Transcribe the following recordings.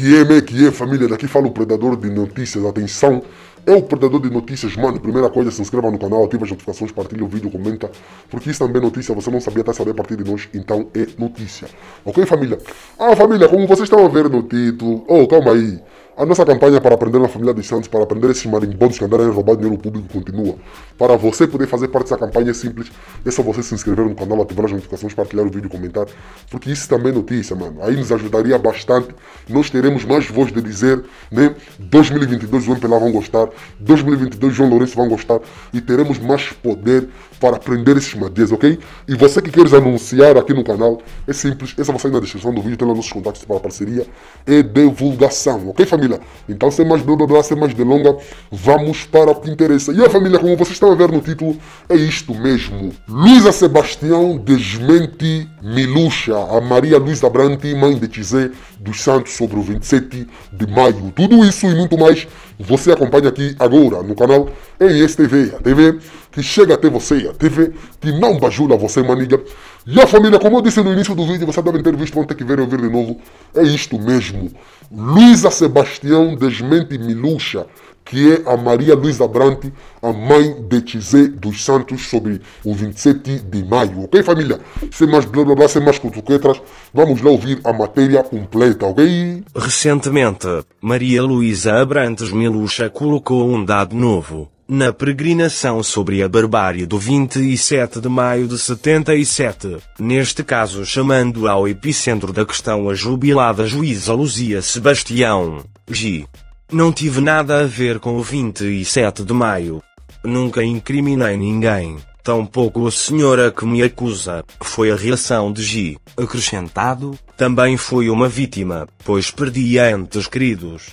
que é, que é, família. Daqui fala o predador de notícias. Atenção, é o predador de notícias, mano. Primeira coisa, se inscreva no canal, ative as notificações, partilhe o vídeo, comenta. Porque isso também é notícia. Você não sabia, até sabendo a partir de nós. Então é notícia. Ok, família? Ah, família, como vocês estão a ver no título. Oh, calma aí. A nossa campanha para aprender na família dos Santos, para aprender esses marimbondos que a roubar dinheiro público, continua. Para você poder fazer parte dessa campanha é simples, é só você se inscrever no canal, ativar as notificações, partilhar o vídeo e comentar, porque isso também é notícia, mano. Aí nos ajudaria bastante. Nós teremos mais voz de dizer, né? 2022 o MPLA vão gostar, 2022 João Lourenço vão gostar, e teremos mais poder para aprender esses matérias, ok? E você que queres anunciar aqui no canal, é simples, essa vai sair na descrição do vídeo, tem lá nossos contatos para parceria e divulgação, ok família? Então sem mais blá blá blá, sem mais delonga, vamos para o que interessa. E a família, como vocês estão a ver no título, é isto mesmo. Luísa Sebastião desmente Milucha, a Maria Luísa Branti, mãe de Tizé dos Santos sobre o 27 de maio. Tudo isso e muito mais você acompanha aqui agora no canal NSTV, a TV que chega até você, a TV que não bajula você, maniga. E a família, como eu disse no início do vídeo, você deve ter visto, vão ter que ver e ouvir de novo. É isto mesmo. Luísa Sebastião desmente Milucha que é a Maria Luísa Brante, a mãe de Tizé dos Santos, sobre o 27 de maio. Ok, família? Sem mais blá blá blá, sem mais cutuquetras, vamos lá ouvir a matéria completa, ok? Recentemente, Maria Luísa Abrantes Milucha colocou um dado novo. Na peregrinação sobre a barbárie do 27 de maio de 77, neste caso chamando ao epicentro da questão a jubilada juíza Luzia Sebastião, G. Não tive nada a ver com o 27 de maio. Nunca incriminei ninguém, tampouco a senhora que me acusa. Foi a reação de G. Acrescentado, também fui uma vítima, pois perdi entes queridos.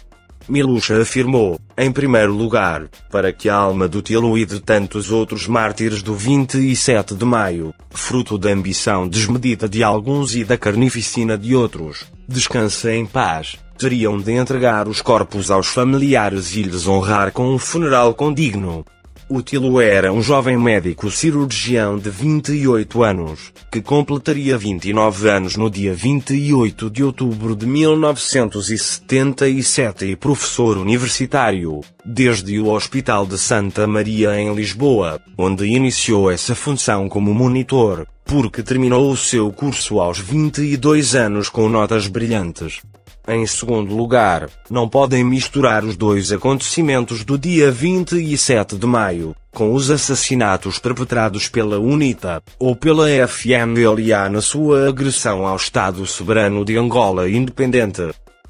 Milucha afirmou, em primeiro lugar, para que a alma do Tilo e de tantos outros mártires do 27 de maio, fruto da ambição desmedida de alguns e da carnificina de outros, descanse em paz teriam de entregar os corpos aos familiares e lhes honrar com um funeral condigno. O Tilo era um jovem médico cirurgião de 28 anos, que completaria 29 anos no dia 28 de outubro de 1977 e professor universitário, desde o Hospital de Santa Maria em Lisboa, onde iniciou essa função como monitor, porque terminou o seu curso aos 22 anos com notas brilhantes. Em segundo lugar, não podem misturar os dois acontecimentos do dia 27 de maio, com os assassinatos perpetrados pela UNITA, ou pela FMLA na sua agressão ao Estado soberano de Angola independente.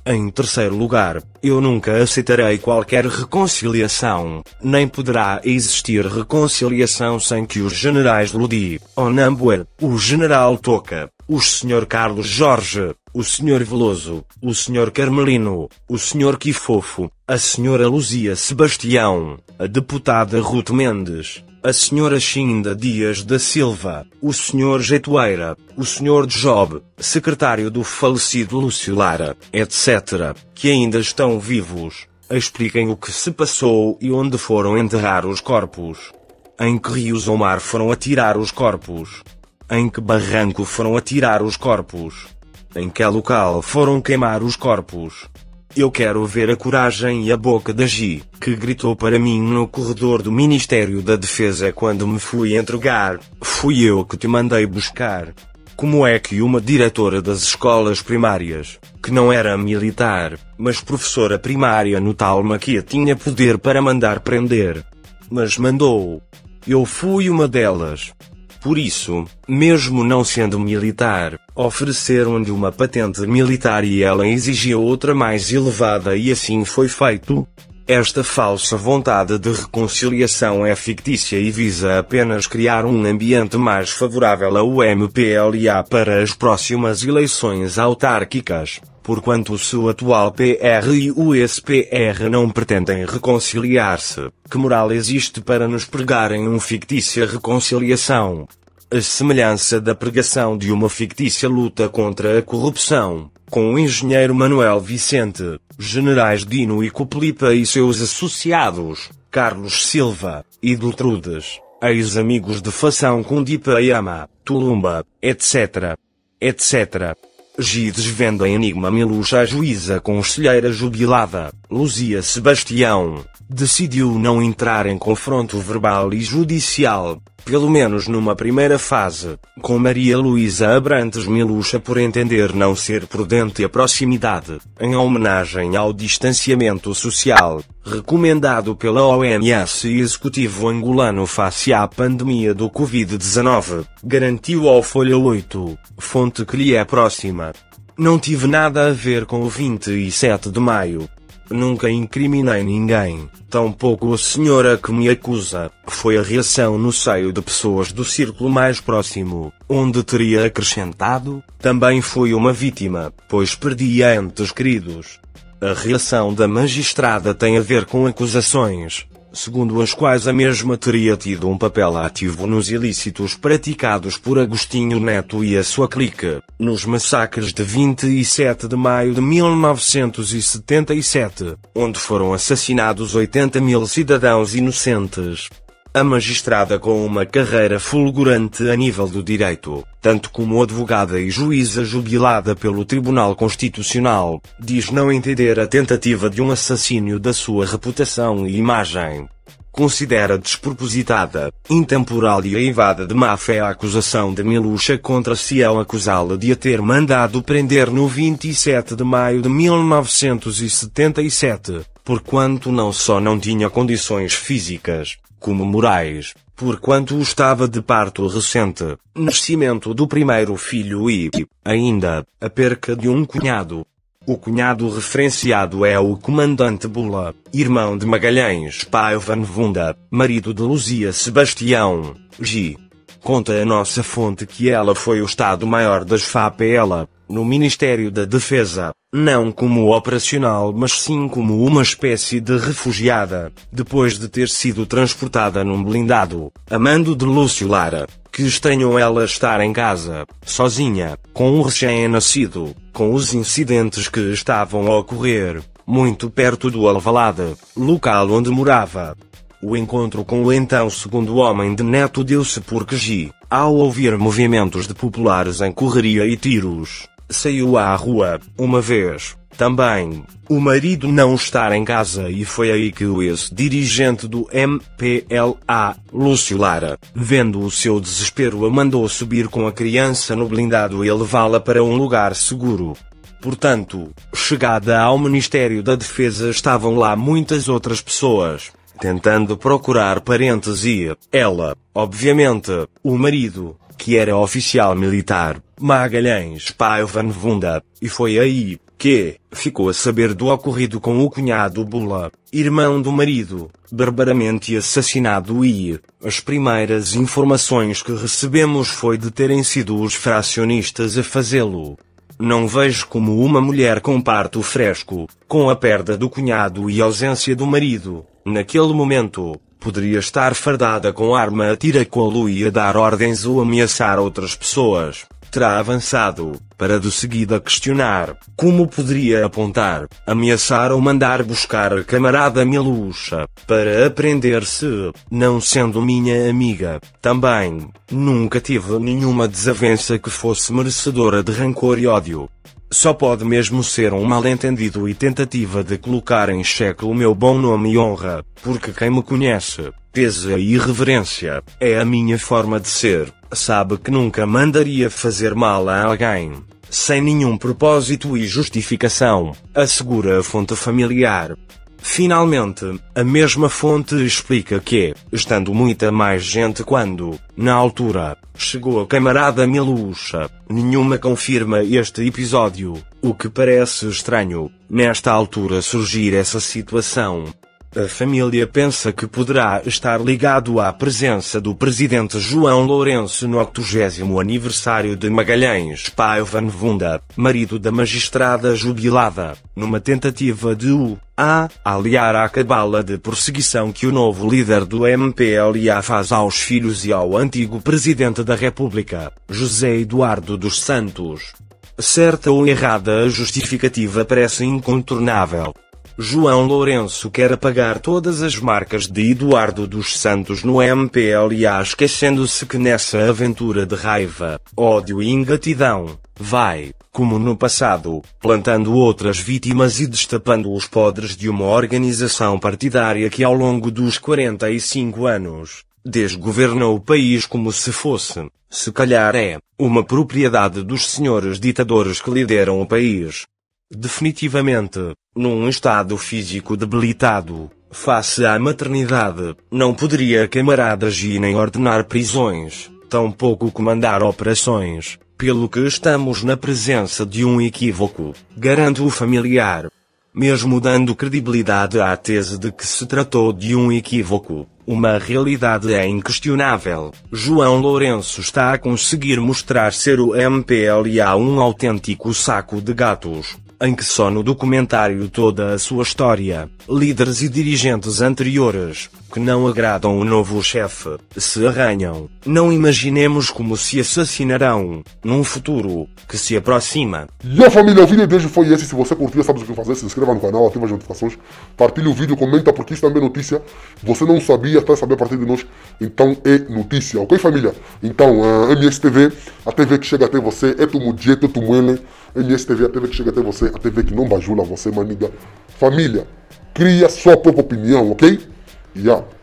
Em terceiro lugar, eu nunca aceitarei qualquer reconciliação, nem poderá existir reconciliação sem que os generais Ludi, Onambue, o general Toca, o Sr. Carlos Jorge, o Sr. Veloso, o Sr. Carmelino, o Sr. Quifofo, a Sra. Luzia Sebastião, a deputada Ruth Mendes, a Sra. Xinda Dias da Silva, o Sr. Jeitoeira, o Sr. Job, secretário do falecido Lúcio Lara, etc., que ainda estão vivos. Expliquem o que se passou e onde foram enterrar os corpos. Em que rios ou mar foram atirar os corpos? Em que barranco foram atirar os corpos? Em que local foram queimar os corpos? Eu quero ver a coragem e a boca da G, que gritou para mim no corredor do Ministério da Defesa quando me fui entregar. Fui eu que te mandei buscar. Como é que uma diretora das escolas primárias, que não era militar, mas professora primária no tal Maquia tinha poder para mandar prender? Mas mandou. Eu fui uma delas. Por isso, mesmo não sendo militar, ofereceram-lhe uma patente militar e ela exigia outra mais elevada e assim foi feito. Esta falsa vontade de reconciliação é fictícia e visa apenas criar um ambiente mais favorável ao MPLA para as próximas eleições autárquicas, porquanto o seu atual PR e o SPR não pretendem reconciliar-se. Que moral existe para nos pregarem uma fictícia reconciliação? A semelhança da pregação de uma fictícia luta contra a corrupção, com o engenheiro Manuel Vicente generais Dino e Coplipa e seus associados, Carlos Silva, e Dutrudes, ex-amigos de Fação Cundipayama, Tulumba, etc. etc. Gides vende a Enigma Milucha a juíza conselheira jubilada, Luzia Sebastião, decidiu não entrar em confronto verbal e judicial, pelo menos numa primeira fase, com Maria Luísa Abrantes Miluxa por entender não ser prudente a proximidade, em homenagem ao distanciamento social, recomendado pela OMS e Executivo angolano face à pandemia do Covid-19, garantiu ao Folha 8, fonte que lhe é próxima. Não tive nada a ver com o 27 de maio, Nunca incriminei ninguém, tampouco a senhora que me acusa. Foi a reação no seio de pessoas do círculo mais próximo, onde teria acrescentado: também fui uma vítima, pois perdi entes queridos. A reação da magistrada tem a ver com acusações, segundo as quais a mesma teria tido um papel ativo nos ilícitos praticados por Agostinho Neto e a sua clique, nos massacres de 27 de maio de 1977, onde foram assassinados 80 mil cidadãos inocentes a magistrada com uma carreira fulgurante a nível do direito, tanto como advogada e juíza jubilada pelo Tribunal Constitucional, diz não entender a tentativa de um assassínio da sua reputação e imagem. Considera despropositada, intemporal e aivada de má fé a acusação de Milucha contra si ao acusá-la de a ter mandado prender no 27 de maio de 1977, porquanto não só não tinha condições físicas, como Moraes, porquanto estava de parto recente, nascimento do primeiro filho e, ainda, a perca de um cunhado. O cunhado referenciado é o comandante Bula, irmão de Magalhães Paivan Vunda, marido de Luzia Sebastião, G. Conta a nossa fonte que ela foi o Estado-Maior das FAPELA, no Ministério da Defesa, não como operacional, mas sim como uma espécie de refugiada, depois de ter sido transportada num blindado, a mando de Lúcio Lara. Que estranhou ela estar em casa, sozinha, com um recém-nascido, com os incidentes que estavam a ocorrer, muito perto do Alvalade, local onde morava. O encontro com o então segundo homem de Neto deu-se por Gi, ao ouvir movimentos de populares em correria e tiros, saiu à rua, uma vez, também, o marido não estar em casa e foi aí que o ex-dirigente do MPLA, Lúcio Lara, vendo o seu desespero a mandou subir com a criança no blindado e levá-la para um lugar seguro. Portanto, chegada ao Ministério da Defesa estavam lá muitas outras pessoas, tentando procurar parentes e, ela, obviamente, o marido, que era oficial militar, Magalhães Paiva Nevunda, e foi aí que ficou a saber do ocorrido com o cunhado Bula, irmão do marido, barbaramente assassinado e as primeiras informações que recebemos foi de terem sido os fracionistas a fazê-lo. Não vejo como uma mulher com parto fresco, com a perda do cunhado e ausência do marido, Naquele momento, poderia estar fardada com arma a tira-colo e a dar ordens ou ameaçar outras pessoas terá avançado, para de seguida questionar, como poderia apontar, ameaçar ou mandar buscar a camarada Milucha, para aprender se, não sendo minha amiga, também, nunca tive nenhuma desavença que fosse merecedora de rancor e ódio. Só pode mesmo ser um mal-entendido e tentativa de colocar em xeque o meu bom nome e honra, porque quem me conhece, pesa e irreverência é a minha forma de ser sabe que nunca mandaria fazer mal a alguém, sem nenhum propósito e justificação, assegura a fonte familiar. Finalmente, a mesma fonte explica que, estando muita mais gente quando, na altura, chegou a camarada Milucha, nenhuma confirma este episódio, o que parece estranho, nesta altura surgir essa situação, a família pensa que poderá estar ligado à presença do presidente João Lourenço no 80 aniversário de Magalhães Paiva Vunda, marido da magistrada jubilada, numa tentativa de o a aliar à cabala de perseguição que o novo líder do MPLA faz aos filhos e ao antigo presidente da República, José Eduardo dos Santos. Certa ou errada, a justificativa parece incontornável. João Lourenço quer apagar todas as marcas de Eduardo dos Santos no MPLA esquecendo-se que nessa aventura de raiva, ódio e ingratidão, vai, como no passado, plantando outras vítimas e destapando os podres de uma organização partidária que ao longo dos 45 anos, desgoverna o país como se fosse, se calhar é, uma propriedade dos senhores ditadores que lideram o país definitivamente, num estado físico debilitado, face à maternidade, não poderia camaradas e nem ordenar prisões, tampouco comandar operações, pelo que estamos na presença de um equívoco, garanto o familiar. Mesmo dando credibilidade à tese de que se tratou de um equívoco, uma realidade é inquestionável. João Lourenço está a conseguir mostrar ser o MPLA um autêntico saco de gatos em que só no documentário toda a sua história, líderes e dirigentes anteriores, que não agradam o novo chefe, se arranham. Não imaginemos como se assassinarão, num futuro que se aproxima. E a família, o vídeo de foi esse. Se você curtiu, sabe o que fazer. Se inscreva no canal, ative as notificações, partilhe o vídeo, comenta, porque isso também é notícia. Você não sabia, está a saber a partir de nós. Então é notícia, ok, família? Então, ah, a MSTV, a TV que chega até você, é tu mudieto, é tu muele. MSTV, a TV que chega até você a TV que não bajula você, maniga. Família, cria sua própria opinião, ok? E yeah.